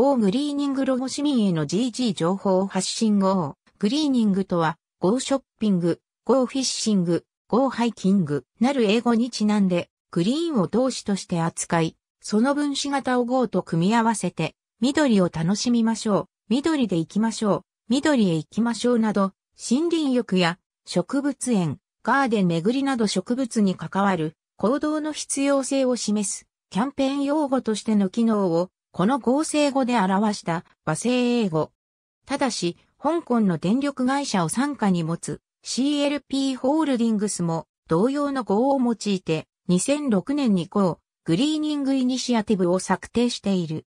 g グリーニングロゴ市民への GG 情報発信をグリーニングとはゴーショッピング、ゴーフィッシング、GO ハイキングなる英語にちなんでグリーンを投資として扱い、その分子型を GO と組み合わせて緑を楽しみましょう、緑で行きましょう、緑へ行きましょうなど森林浴や植物園、ガーデン巡りなど植物に関わる行動の必要性を示すキャンペーン用語としての機能をこの合成語で表した和製英語。ただし、香港の電力会社を傘下に持つ CLP ホールディングスも同様の語を用いて2006年に GO グリーニングイニシアティブを策定している。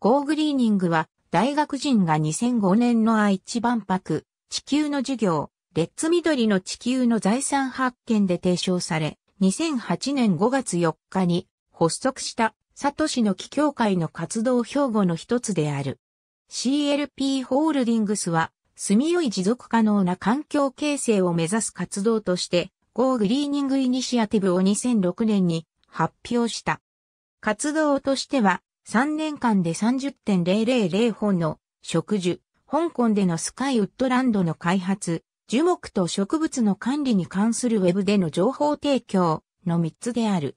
GO グリーニングは大学人が2005年の愛知万博、地球の授業、レッツ緑の地球の財産発見で提唱され、2008年5月4日に発足した佐ト市の気協会の活動標語の一つである。CLP ホールディングスは、住みよい持続可能な環境形成を目指す活動として、Go グリーニングイニシアティブを2006年に発表した。活動としては、3年間で30.000本の植樹、香港でのスカイウッドランドの開発、樹木と植物の管理に関するウェブでの情報提供の3つである。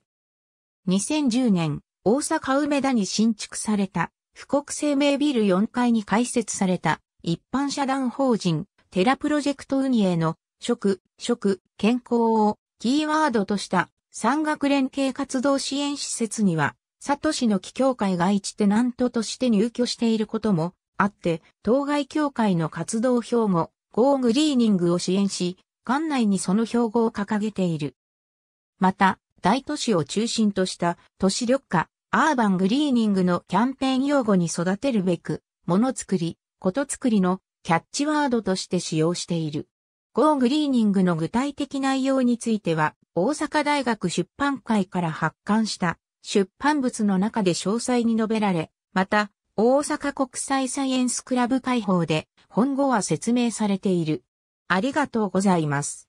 2010年、大阪梅田に新築された、富国生命ビル4階に開設された、一般社団法人、テラプロジェクト運営の、食、食、健康をキーワードとした産学連携活動支援施設には、佐渡市の木協会が一テナントとして入居していることもあって、当該協会の活動標語、ゴーグリーニングを支援し、館内にその標語を掲げている。また、大都市を中心とした都市緑化、アーバングリーニングのキャンペーン用語に育てるべく、ものづくり、ことづくりのキャッチワードとして使用している。Go グリーニングの具体的内容については、大阪大学出版会から発刊した出版物の中で詳細に述べられ、また、大阪国際サイエンスクラブ会報で本語は説明されている。ありがとうございます。